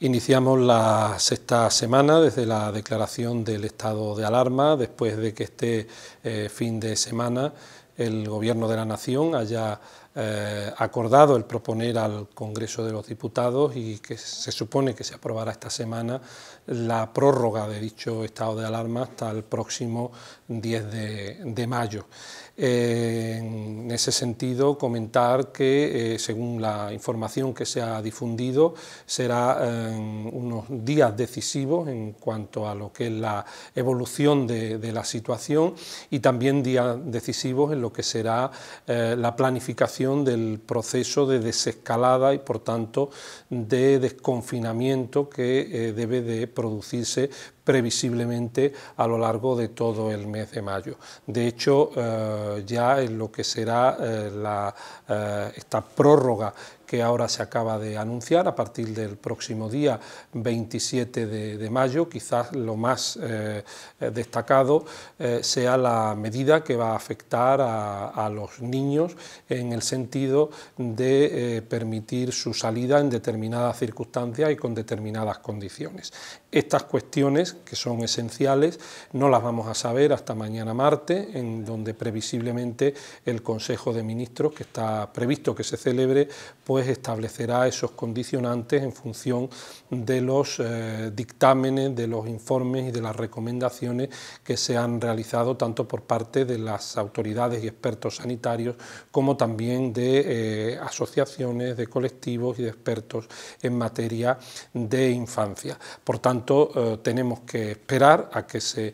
Iniciamos la sexta semana desde la declaración del estado de alarma, después de que este eh, fin de semana el Gobierno de la Nación haya eh, acordado el proponer al Congreso de los Diputados y que se supone que se aprobará esta semana la prórroga de dicho estado de alarma hasta el próximo 10 de mayo en ese sentido, comentar que, eh, según la información que se ha difundido, será em, unos días decisivos en cuanto a lo que es la evolución de, de la situación y también días decisivos en lo que será eh, la planificación del proceso de desescalada y, por tanto, de desconfinamiento que eh, debe de producirse previsiblemente a lo largo de todo el mes de mayo. De hecho, eh, ya en lo que será eh, la, eh, esta prórroga que ahora se acaba de anunciar a partir del próximo día 27 de, mayo. Quizás lo más eh, destacado eh, sea la medida que va a afectar a, los niños en el sentido de eh, permitir su salida en determinadas circunstancias y con determinadas condiciones. Estas cuestiones, que son esenciales, no las vamos a saber hasta mañana martes, en donde previsiblemente el Consejo de Ministros, que está previsto que se celebre, pues establecerá esos condicionantes en función de los eh, dictámenes, de los informes y de las recomendaciones que se han realizado tanto por parte de las autoridades y expertos sanitarios como también de eh, asociaciones, de colectivos y de expertos en materia de infancia. Por tanto, eh, tenemos que esperar a que se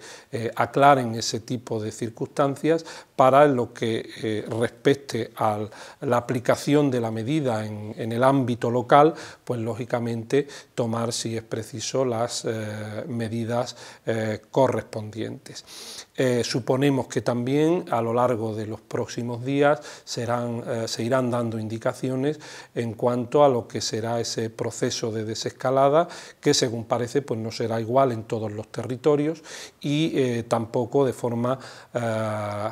aclaren ese tipo de circunstancias para lo que eh, respecte a la aplicación de la medida en, el ámbito local, pues lógicamente tomar, si es preciso, las eh, medidas eh, correspondientes. Eh, suponemos que también a lo largo de los próximos días serán, eh, se irán dando indicaciones en cuanto a lo que será ese proceso de desescalada, que según parece pues no será igual en todos los territorios y eh, tampoco de forma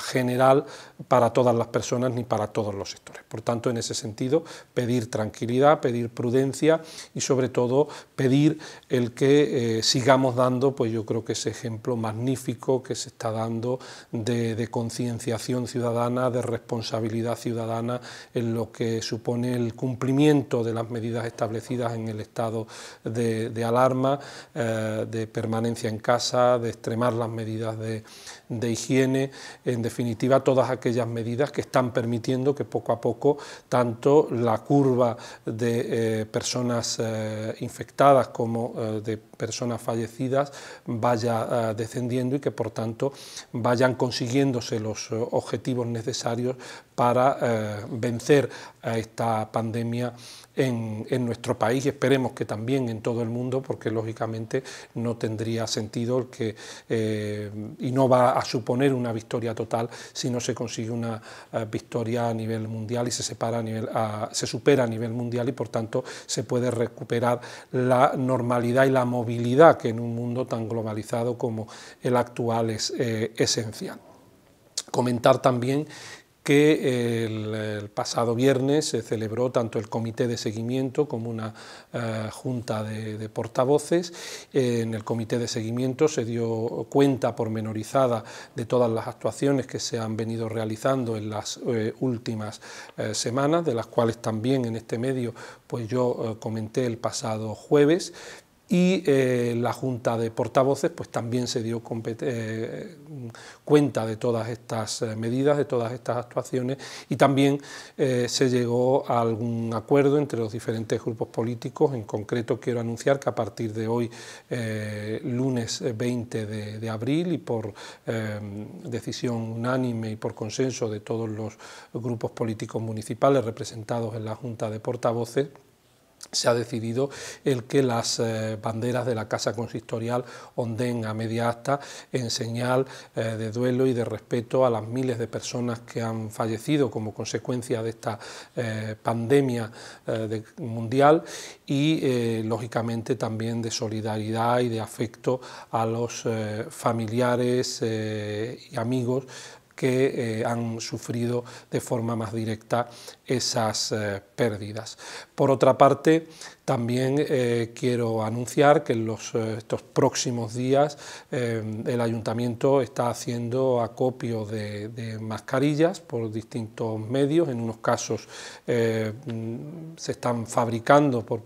general para todas las personas ni para todos los sectores. Por tanto, en ese sentido, pedir tranquilidad, pedir prudencia y sobre todo pedir el que sigamos dando, pues yo creo que ese ejemplo magnífico que se está dando de, concienciación ciudadana, de responsabilidad ciudadana en lo que supone el cumplimiento de las medidas establecidas en el estado de, alarma, eh, de permanencia en casa, de extremar las medidas de, de higiene, en definitiva todas aquellas medidas que están permitiendo que poco a poco tanto la curva de eh, personas eh, infectadas como eh, de personas fallecidas vaya descendiendo y que por tanto vayan consiguiéndose los objetivos necesarios para vencer a esta pandemia en, nuestro país y esperemos que también en todo el mundo, porque lógicamente no tendría sentido que, eh, y no va a suponer una victoria total si no se consigue una eh, victoria a nivel mundial y se, separa a nivel, se supera a nivel mundial y por tanto se puede recuperar la normalidad y la movilidad que en un mundo tan globalizado como el actual es eh, esencial. Comentar también que el, pasado viernes se celebró tanto el comité de seguimiento como una eh, junta de, portavoces. en el comité de seguimiento se dio cuenta pormenorizada de todas las actuaciones que se han venido realizando en las eh, últimas eh, semanas, de las cuales también en este medio pues yo comenté el pasado jueves y eh, la Junta de Portavoces pues, también se dio eh, cuenta de todas estas eh, medidas, de todas estas actuaciones y también se llegó a algún acuerdo entre los diferentes grupos políticos. En concreto quiero anunciar que a partir de hoy, lunes 20 de, abril y por decisión unánime y por consenso de todos los grupos políticos municipales representados en la Junta de Portavoces, se ha decidido el que las eh, banderas de la Casa Consistorial ondeen a media asta en señal eh, de duelo y de respeto a las miles de personas que han fallecido como consecuencia de esta eh, pandemia mundial y, lógicamente, también de solidaridad y de afecto a los familiares y amigos que eh, han sufrido de forma más directa esas eh, pérdidas. Por otra parte, también eh, quiero anunciar que en los, estos próximos días el ayuntamiento está haciendo acopio de, de, mascarillas por distintos medios. En unos casos mm, se están fabricando por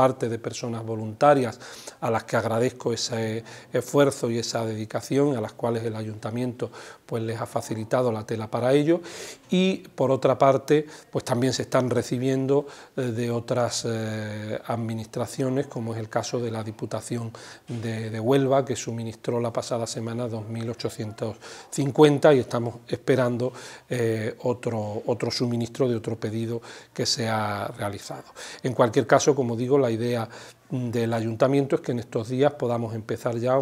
parte de personas voluntarias a las que agradezco ese esfuerzo y esa dedicación, a las cuales el ayuntamiento pues, les ha facilitado la tela para ello. Y por otra parte, pues también se están recibiendo eh, de otras eh, administraciones, como es el caso de la Diputación de, Huelva, que suministró la pasada semana 2.850 y estamos esperando eh, otro, otro suministro de otro pedido que se ha realizado. En cualquier caso, como digo, la idea del ayuntamiento es que en estos días podamos empezar ya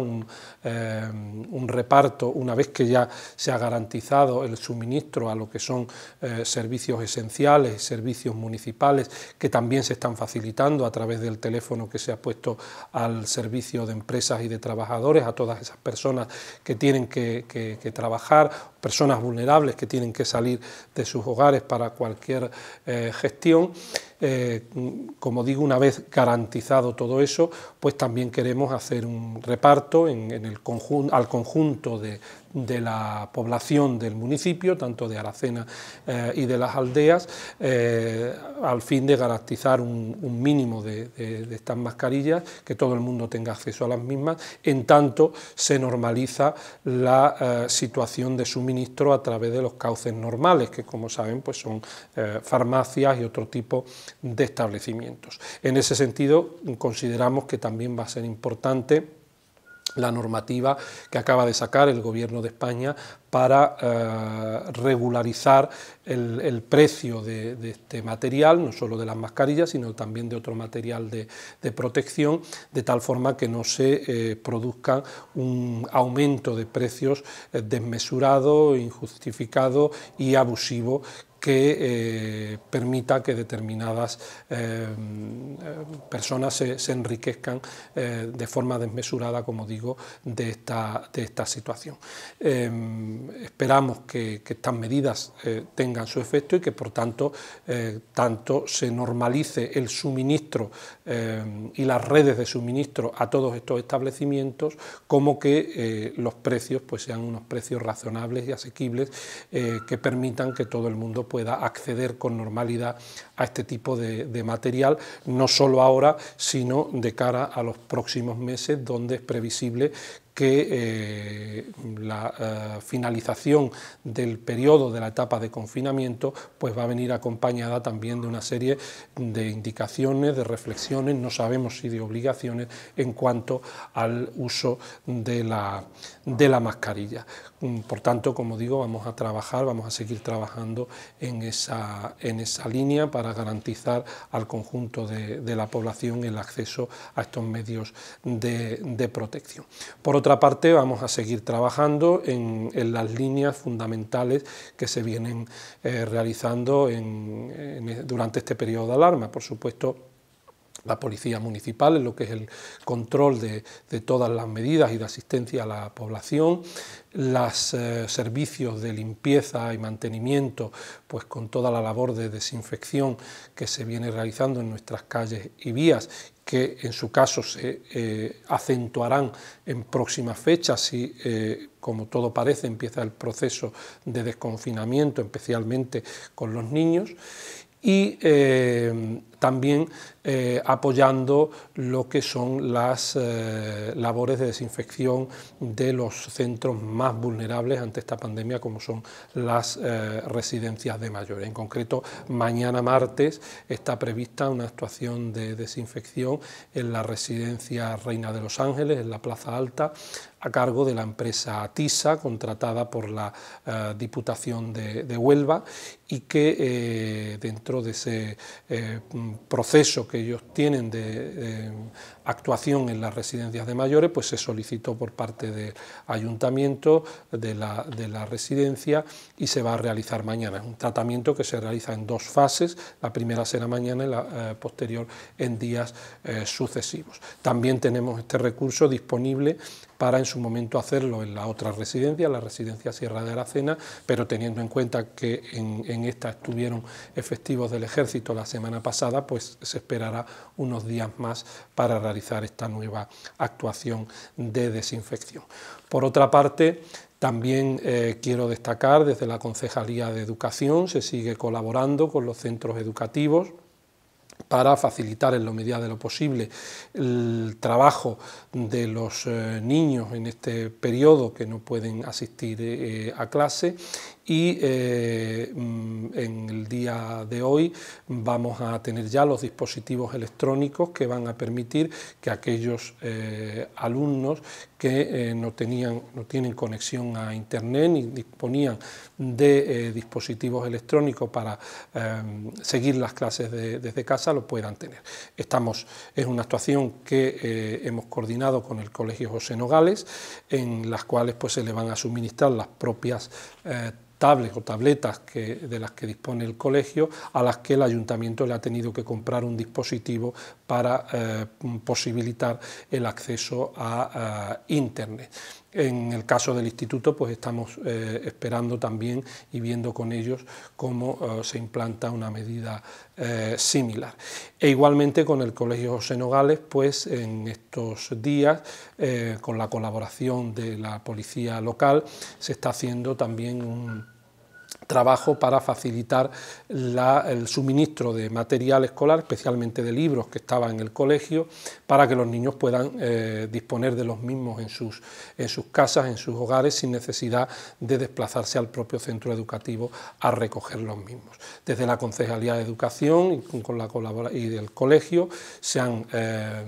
eh, un, reparto, una vez que ya se ha garantizado el suministro a lo que son eh, servicios esenciales, servicios municipales, que también se están facilitando a través del teléfono que se ha puesto al servicio de empresas y de trabajadores, a todas esas personas que tienen que, trabajar, personas vulnerables que tienen que salir de sus hogares para cualquier eh, gestión. como digo, una vez garantizado todo eso, pues también queremos hacer un reparto en, el conjunto al conjunto de, de la población del municipio, tanto de Aracena eh, y de las aldeas, eh, al fin de garantizar un, mínimo de, estas mascarillas, que todo el mundo tenga acceso a las mismas, en tanto se normaliza la eh, situación de suministro a través de los cauces normales, que como saben pues son farmacias y otro tipo de establecimientos. En ese sentido, consideramos que también va a ser importante la normativa que acaba de sacar el Gobierno de España para eh, regularizar el, precio de, este material, no solo de las mascarillas, sino también de otro material de, protección, de tal forma que no se eh, produzca un aumento de precios eh, desmesurado, injustificado y abusivo que eh, permita que determinadas eh, personas se, enriquezcan eh, de forma desmesurada, como digo, de esta, de esta situación. esperamos que, estas medidas tengan su efecto y que, por tanto, tanto se normalice el suministro y las redes de suministro a todos estos establecimientos, como que los precios pues, sean unos precios razonables y asequibles que permitan que todo el mundo pueda acceder con normalidad a este tipo de, material, no solo ahora, sino de cara a los próximos meses, donde es previsible que eh, la eh, finalización del periodo de la etapa de confinamiento pues va a venir acompañada también de una serie de indicaciones, de reflexiones, no sabemos si de obligaciones en cuanto al uso de la, de la mascarilla. Mm, por tanto, como digo, vamos a trabajar, vamos a seguir trabajando en esa, en esa línea para garantizar al conjunto de, la población el acceso a estos medios de, protección. Por otra parte, vamos a seguir trabajando en, las líneas fundamentales que se vienen eh, realizando e, durante este periodo de alarma. Por supuesto, la policía municipal en lo que es el control de, todas las medidas y de asistencia a la población, los eh, servicios de limpieza y mantenimiento, pues con toda la labor de desinfección que se viene realizando en nuestras calles y vías que en su caso se eh, acentuarán en próximas fechas si, eh, como todo parece, empieza el proceso de desconfinamiento, especialmente con los niños. Y eh, también eh, apoyando lo que son las eh, labores de desinfección de los centros más vulnerables ante esta pandemia, como son las eh, residencias de mayores. En concreto, mañana martes está prevista una actuación de desinfección en la residencia Reina de los Ángeles, en la Plaza Alta, a cargo de la empresa TISA, contratada por la Diputación de, Huelva, y que dentro de ese proceso que ellos tienen de, actuación en las residencias de mayores, pues se solicitó por parte del ayuntamiento de la, residencia y se va a realizar mañana. Es un tratamiento que se realiza en dos fases, la primera será mañana y la eh, posterior en días eh, sucesivos. También tenemos este recurso disponible para en su momento hacerlo en la otra residencia, la residencia Sierra de Aracena, pero teniendo en cuenta que en, en, esta estuvieron efectivos del ejército la semana pasada, pues se esperará unos días más para realizar esta nueva actuación de desinfección. Por otra parte, también eh, quiero destacar desde la Concejalía de Educación se sigue colaborando con los centros educativos para facilitar en lo medida de lo posible el trabajo de los eh, niños en este periodo que no pueden asistir eh, a clase y eh, mm, en el día de hoy vamos a tener ya los dispositivos electrónicos que van a permitir que aquellos eh, alumnos que eh, no, tenían, no tienen conexión a Internet ni disponían de dispositivos electrónicos para seguir las clases desde casa lo puedan tener. Estamos, es una actuación que hemos coordinado con el Colegio José Nogales, en las cuales pues, se le van a suministrar las propias tablets o tabletas de las que dispone el colegio, a las que el ayuntamiento le ha tenido que comprar un dispositivo para eh, posibilitar el acceso a eh, Internet. En el caso del instituto, pues estamos eh, esperando también y viendo con ellos cómo eh, se implanta una medida eh, similar. E igualmente con el Colegio José pues en estos días, con la colaboración de la policía local, se está haciendo también un trabajo para facilitar el suministro de material escolar, especialmente de libros que estaban en el colegio, para que los niños puedan eh, disponer de los mismos en sus, en sus casas, en sus hogares, sin necesidad de desplazarse al propio centro educativo a recoger los mismos. Desde la Concejalía de Educación y, con la y del colegio se han eh,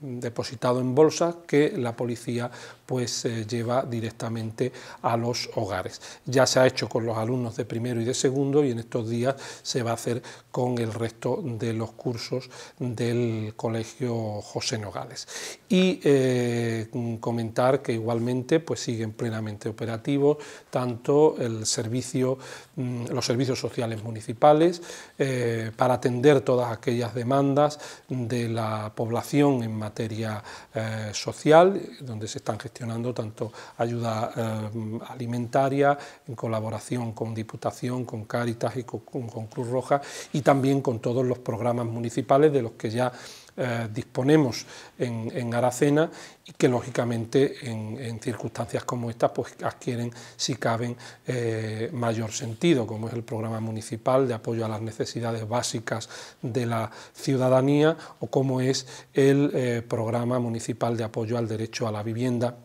depositado en bolsas que la policía pues eh, lleva directamente a los hogares. Ya se ha hecho con los alumnos de primero y de segundo y en estos días se va a hacer con el resto de los cursos del Colegio José Nogales. Y eh, comentar que igualmente pues, siguen plenamente operativos tanto el servicio, mm, los servicios sociales municipales eh, para atender todas aquellas demandas de la población en materia eh, social, donde se están gestionando tanto ayuda alimentaria en colaboración con con Diputación, con Cáritas y con, Cruz Roja y también con todos los programas municipales de los que ya eh, disponemos en, Aracena y que lógicamente en, circunstancias como estas pues adquieren si caben eh, mayor sentido como es el programa municipal de apoyo a las necesidades básicas de la ciudadanía o como es el eh, programa municipal de apoyo al derecho a la vivienda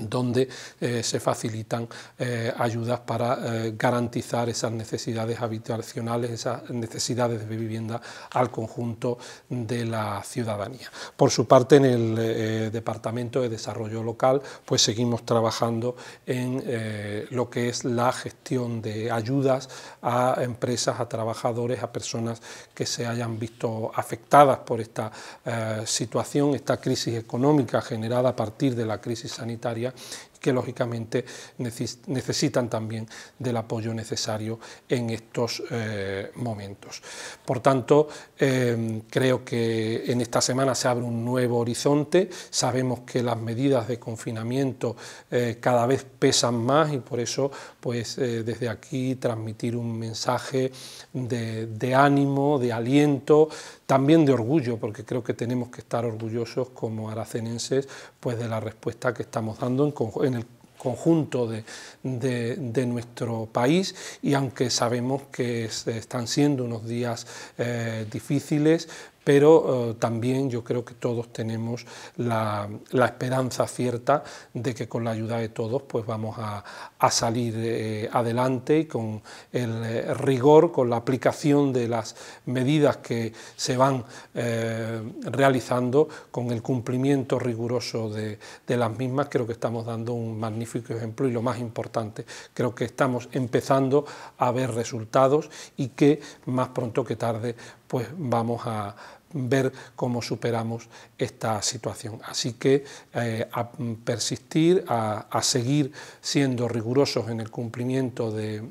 donde eh, se facilitan eh, ayudas para eh, garantizar esas necesidades habitacionales, esas necesidades de vivienda al conjunto de la ciudadanía. Por su parte, en el Departamento de Desarrollo Local, pues seguimos trabajando en lo que es la gestión de ayudas a empresas, a trabajadores, a personas que se hayan visto afectadas por esta situación, esta crisis económica generada a partir de la crisis sanitaria que lógicamente necesitan también del apoyo necesario en estos eh, momentos. Por tanto, em, creo que en esta semana se abre un nuevo horizonte, sabemos que las medidas de confinamiento eh, cada vez pesan más y por eso pues, eh, desde aquí transmitir un mensaje de ánimo, de aliento, también de orgullo, porque creo que tenemos que estar orgullosos como aracenenses pues, de la respuesta que estamos dando en el conjunto de, de, nuestro país y aunque sabemos que están siendo unos días eh, difíciles, pero eh, también yo creo que todos tenemos la, esperanza cierta de que con la ayuda de todos pues vamos a, salir eh, adelante y con el rigor, con la aplicación de las medidas que se van realizando, con el cumplimiento riguroso de, de las mismas, creo que estamos dando un magnífico ejemplo y lo más importante creo que estamos empezando a ver resultados y que más pronto que tarde pues vamos a ver cómo superamos esta situación. Así que eh, a persistir, a, seguir siendo rigurosos en el cumplimiento de,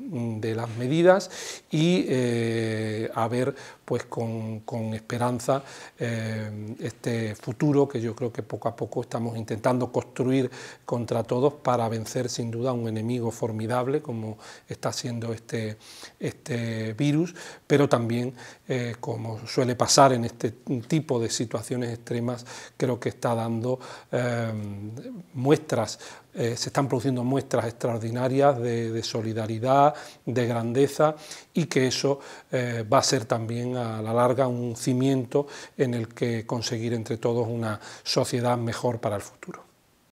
las medidas y eh, a ver pues con, esperanza eh, este futuro que yo creo que poco a poco estamos intentando construir contra todos para vencer sin duda un enemigo formidable como está siendo este, este virus, pero también como suele pasar en este tipo de situaciones extremas creo que está dando eh, muestras, eh, se están produciendo muestras extraordinarias de, solidaridad, de grandeza y que eso eh, va a ser también a la larga un cimiento en el que conseguir entre todos una sociedad mejor para el futuro.